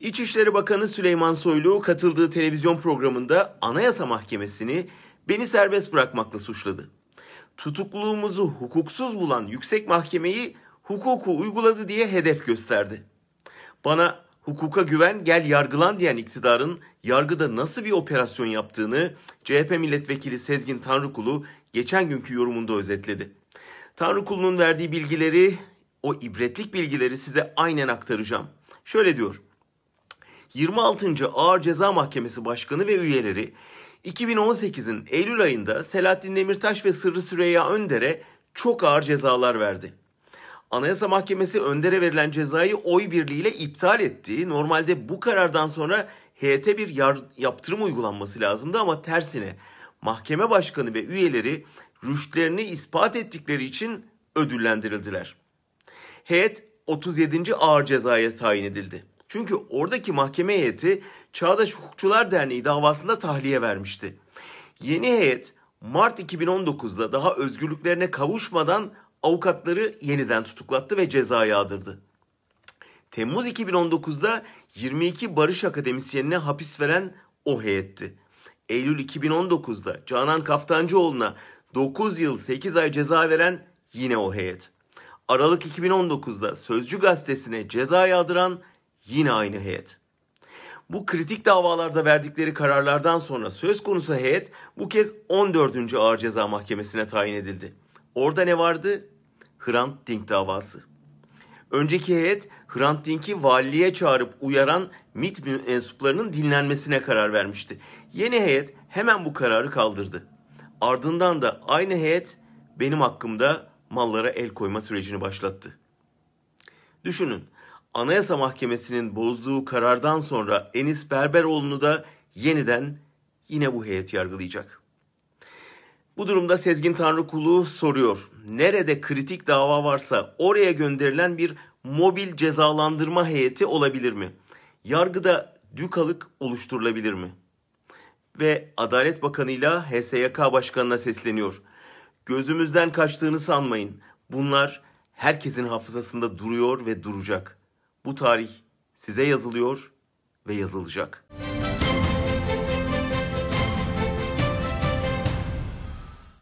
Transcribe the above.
İçişleri Bakanı Süleyman Soylu katıldığı televizyon programında Anayasa Mahkemesi'ni beni serbest bırakmakla suçladı. Tutukluluğumuzu hukuksuz bulan yüksek mahkemeyi hukuku uyguladı diye hedef gösterdi. Bana hukuka güven gel yargılan diyen iktidarın yargıda nasıl bir operasyon yaptığını CHP milletvekili Sezgin Tanrıkulu geçen günkü yorumunda özetledi. Tanrıkulu'nun verdiği bilgileri, o ibretlik bilgileri size aynen aktaracağım. Şöyle diyor. 26. Ağır Ceza Mahkemesi Başkanı ve üyeleri 2018'in Eylül ayında Selahattin Demirtaş ve Sırrı Süreyya Önder'e çok ağır cezalar verdi. Anayasa Mahkemesi Önder'e verilen cezayı oy birliğiyle iptal etti. Normalde bu karardan sonra heyete bir yar- yaptırım uygulanması lazımdı ama tersine mahkeme başkanı ve üyeleri rüştlerini ispat ettikleri için ödüllendirildiler. Heyet 37. ağır cezaya tayin edildi. Çünkü oradaki mahkeme heyeti Çağdaş Hukukçular Derneği davasında tahliye vermişti. Yeni heyet Mart 2019'da daha özgürlüklerine kavuşmadan avukatları yeniden tutuklattı ve ceza yağdırdı. Temmuz 2019'da 22 barış akademisyenine hapis veren o heyetti. Eylül 2019'da Canan Kaftancıoğlu'na 9 yıl 8 ay ceza veren yine o heyet. Aralık 2019'da Sözcü Gazetesi'ne ceza yağdıran Yine aynı heyet. Bu kritik davalarda verdikleri kararlardan sonra söz konusu heyet bu kez 14. Ağır Ceza Mahkemesi'ne tayin edildi. Orada ne vardı? Hrant Dink davası. Önceki heyet Hrant Dink'i valiliğe çağırıp uyaran MIT mensuplarının dinlenmesine karar vermişti. Yeni heyet hemen bu kararı kaldırdı. Ardından da aynı heyet benim hakkımda mallara el koyma sürecini başlattı. Düşünün Anayasa Mahkemesi'nin bozduğu karardan sonra Enis Berberoğlu'nu da yeniden yine bu heyet yargılayacak. Bu durumda Sezgin Tanrıkulu soruyor. Nerede kritik dava varsa oraya gönderilen bir mobil cezalandırma heyeti olabilir mi? Yargıda dükalık oluşturulabilir mi? Ve Adalet Bakanı ile HSYK Başkanı'na sesleniyor. Gözümüzden kaçtığını sanmayın. Bunlar herkesin hafızasında duruyor ve duracak. Bu tarih size yazılıyor ve yazılacak.